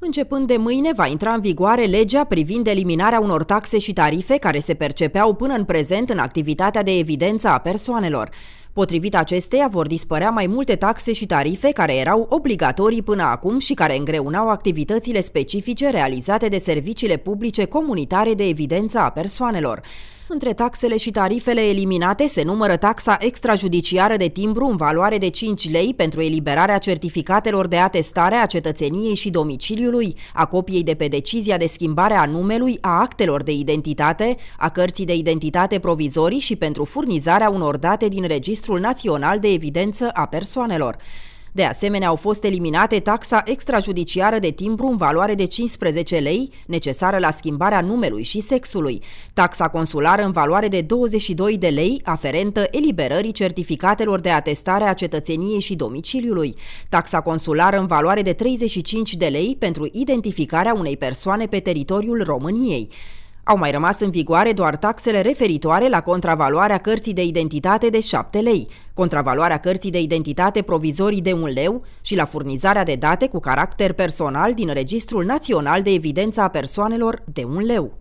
Începând de mâine va intra în vigoare legea privind eliminarea unor taxe și tarife care se percepeau până în prezent în activitatea de evidență a persoanelor. Potrivit acesteia vor dispărea mai multe taxe și tarife care erau obligatorii până acum și care îngreunau activitățile specifice realizate de serviciile publice comunitare de evidență a persoanelor. Între taxele și tarifele eliminate se numără taxa extrajudiciară de timbru în valoare de 5 lei pentru eliberarea certificatelor de atestare a cetățeniei și domiciliului, a copiei de pe decizia de schimbare a numelui, a actelor de identitate, a cărții de identitate provizorii și pentru furnizarea unor date din Registrul Național de Evidență a Persoanelor. De asemenea, au fost eliminate taxa extrajudiciară de timbru în valoare de 15 lei, necesară la schimbarea numelui și sexului, taxa consulară în valoare de 22 de lei, aferentă eliberării certificatelor de atestare a cetățeniei și domiciliului, taxa consulară în valoare de 35 de lei pentru identificarea unei persoane pe teritoriul României. Au mai rămas în vigoare doar taxele referitoare la contravaloarea cărții de identitate de 7 lei, contravaloarea cărții de identitate provizorii de 1 leu și la furnizarea de date cu caracter personal din Registrul Național de Evidență a Persoanelor de 1 leu.